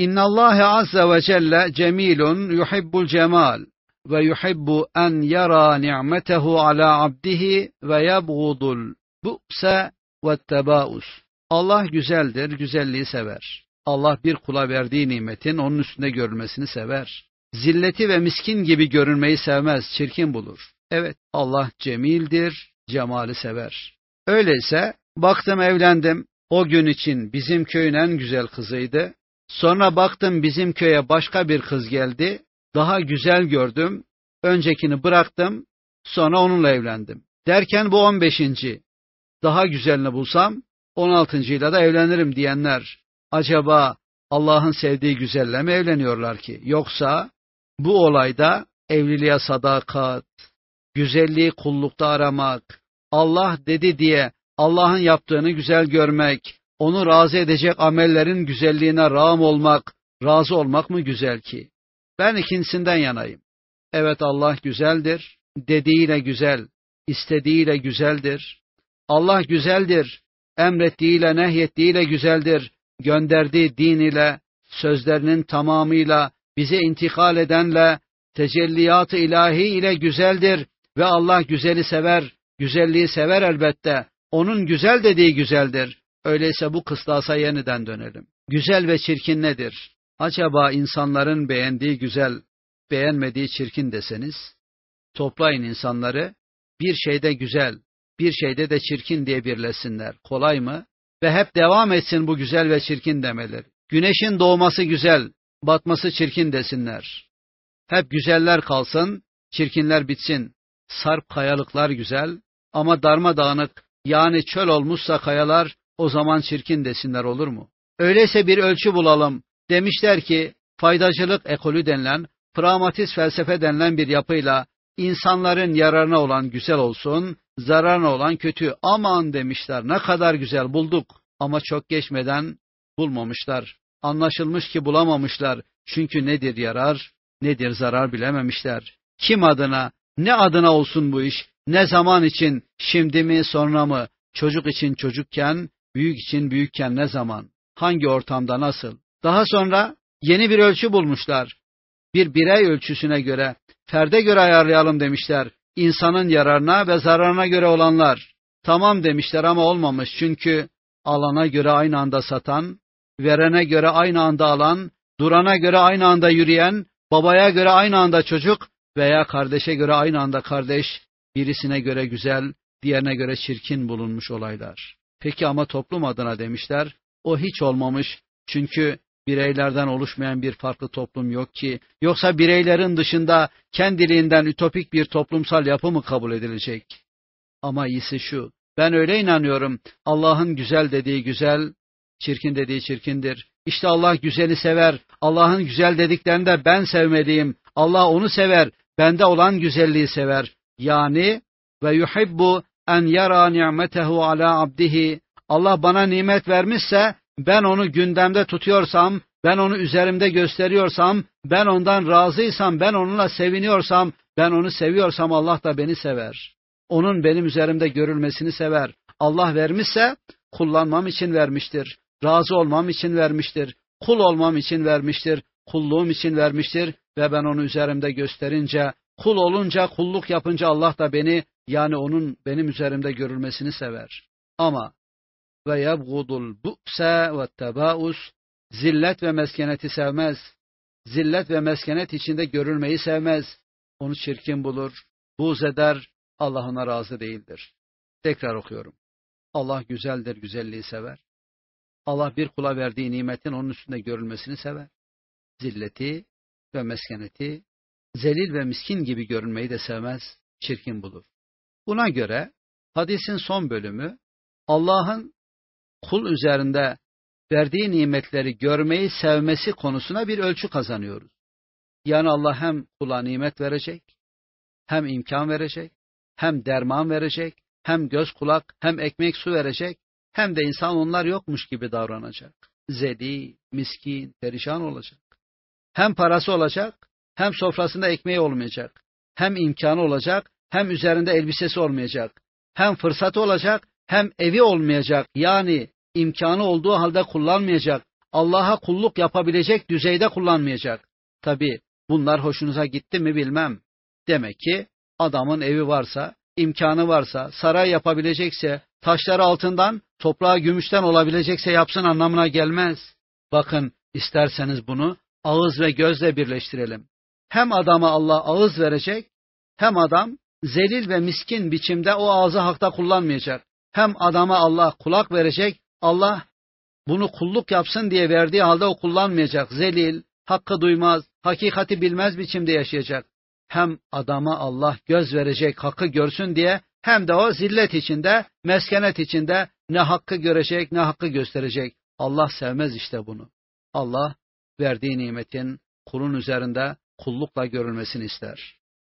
İnna İnnallâhe azza ve celle cemilun yuhibbul cemal ve yuhibbu en yara ni'metehu ala abdihi ve yabğudul bu'se ve tebaus. Allah güzeldir, güzelliği sever. Allah bir kula verdiği nimetin onun üstünde görülmesini sever. Zilleti ve miskin gibi görünmeyi sevmez, çirkin bulur. Evet, Allah cemildir, cemali sever. Öyleyse baktım evlendim. O gün için bizim köyün en güzel kızıydı. Sonra baktım bizim köye başka bir kız geldi. Daha güzel gördüm. Öncekini bıraktım. Sonra onunla evlendim. Derken bu 15. Daha güzelini bulsam 16. ile de evlenirim diyenler acaba Allah'ın sevdiği güzelle mi evleniyorlar ki? Yoksa bu olayda evliliğe sadakat, güzelliği kullukta aramak, Allah dedi diye Allah'ın yaptığını güzel görmek, onu razı edecek amellerin güzelliğine rağm olmak, razı olmak mı güzel ki? Ben ikincisinden yanayım. Evet Allah güzeldir, dediğiyle güzel, istediğiyle güzeldir. Allah güzeldir, emrettiğiyle nehyettiğiyle güzeldir, gönderdiği din ile, sözlerinin tamamıyla, bize intikal edenle, tecelliyat-ı ilahi ile güzeldir ve Allah güzeli sever, güzelliği sever elbette. Onun güzel dediği güzeldir. Öyleyse bu kıstasa yeniden dönelim. Güzel ve çirkin nedir? Acaba insanların beğendiği güzel, beğenmediği çirkin deseniz, toplayın insanları, bir şeyde güzel, bir şeyde de çirkin diye birlesinler. Kolay mı? Ve hep devam etsin bu güzel ve çirkin demeler. Güneşin doğması güzel, batması çirkin desinler. Hep güzeller kalsın, çirkinler bitsin. Sarp kayalıklar güzel ama darma darmadağınık yani çöl olmuşsa kayalar o zaman çirkin desinler olur mu? Öyleyse bir ölçü bulalım. Demişler ki faydacılık ekolü denilen, pragmatist felsefe denilen bir yapıyla insanların yararına olan güzel olsun, zararına olan kötü. Aman demişler ne kadar güzel bulduk ama çok geçmeden bulmamışlar. Anlaşılmış ki bulamamışlar. Çünkü nedir yarar, nedir zarar bilememişler. Kim adına, ne adına olsun bu iş, ne zaman için, şimdi mi, sonra mı? Çocuk için çocukken, Büyük için büyükken ne zaman, hangi ortamda nasıl? Daha sonra yeni bir ölçü bulmuşlar. Bir birey ölçüsüne göre, ferde göre ayarlayalım demişler. İnsanın yararına ve zararına göre olanlar. Tamam demişler ama olmamış çünkü alana göre aynı anda satan, verene göre aynı anda alan, durana göre aynı anda yürüyen, babaya göre aynı anda çocuk veya kardeşe göre aynı anda kardeş, birisine göre güzel, diğerine göre çirkin bulunmuş olaylar. Peki ama toplum adına demişler, o hiç olmamış çünkü bireylerden oluşmayan bir farklı toplum yok ki, yoksa bireylerin dışında kendiliğinden ütopik bir toplumsal yapı mı kabul edilecek? Ama iyisi şu, ben öyle inanıyorum, Allah'ın güzel dediği güzel, çirkin dediği çirkindir. İşte Allah güzeli sever, Allah'ın güzel dediklerini de ben sevmediğim, Allah onu sever, bende olan güzelliği sever. Yani ve yuhibbu en yara ni'metehu ala abdihi. Allah bana nimet vermişse ben onu gündemde tutuyorsam, ben onu üzerimde gösteriyorsam, ben ondan razıysam, ben onunla seviniyorsam, ben onu seviyorsam Allah da beni sever. Onun benim üzerimde görülmesini sever. Allah vermişse kullanmam için vermiştir. Razı olmam için vermiştir. Kul olmam için vermiştir. Kulluğum için vermiştir ve ben onu üzerimde gösterince, kul olunca, kulluk yapınca Allah da beni yani onun benim üzerimde görülmesini sever. Ama ve yebgudul bu'se ve tebaus zillet ve meskeneti sevmez. Zillet ve meskenet içinde görülmeyi sevmez. Onu çirkin bulur, buğz eder, Allah ona razı değildir. Tekrar okuyorum. Allah güzeldir, güzelliği sever. Allah bir kula verdiği nimetin onun üstünde görülmesini sever. Zilleti ve meskeneti, zelil ve miskin gibi görünmeyi de sevmez, çirkin bulur. Buna göre hadisin son bölümü Allah'ın kul üzerinde verdiği nimetleri görmeyi sevmesi konusuna bir ölçü kazanıyoruz. Yani Allah hem kula nimet verecek, hem imkan verecek, hem derman verecek, hem göz kulak, hem ekmek su verecek, hem de insan onlar yokmuş gibi davranacak. Zedi, miskin, perişan olacak. Hem parası olacak, hem sofrasında ekmeği olmayacak, hem imkanı olacak, hem üzerinde elbisesi olmayacak, hem fırsatı olacak, hem evi olmayacak. Yani imkanı olduğu halde kullanmayacak. Allah'a kulluk yapabilecek düzeyde kullanmayacak. Tabi bunlar hoşunuza gitti mi bilmem. Demek ki adamın evi varsa, imkanı varsa, saray yapabilecekse, taşları altından, toprağı gümüşten olabilecekse yapsın anlamına gelmez. Bakın isterseniz bunu ağız ve gözle birleştirelim. Hem adama Allah ağız verecek, hem adam zelil ve miskin biçimde o ağzı hakta kullanmayacak. Hem adama Allah kulak verecek, Allah bunu kulluk yapsın diye verdiği halde o kullanmayacak. Zelil, hakkı duymaz, hakikati bilmez biçimde yaşayacak. Hem adama Allah göz verecek, hakkı görsün diye hem de o zillet içinde, meskenet içinde ne hakkı görecek ne hakkı gösterecek. Allah sevmez işte bunu. Allah verdiği nimetin kulun üzerinde kullukla görülmesini ister.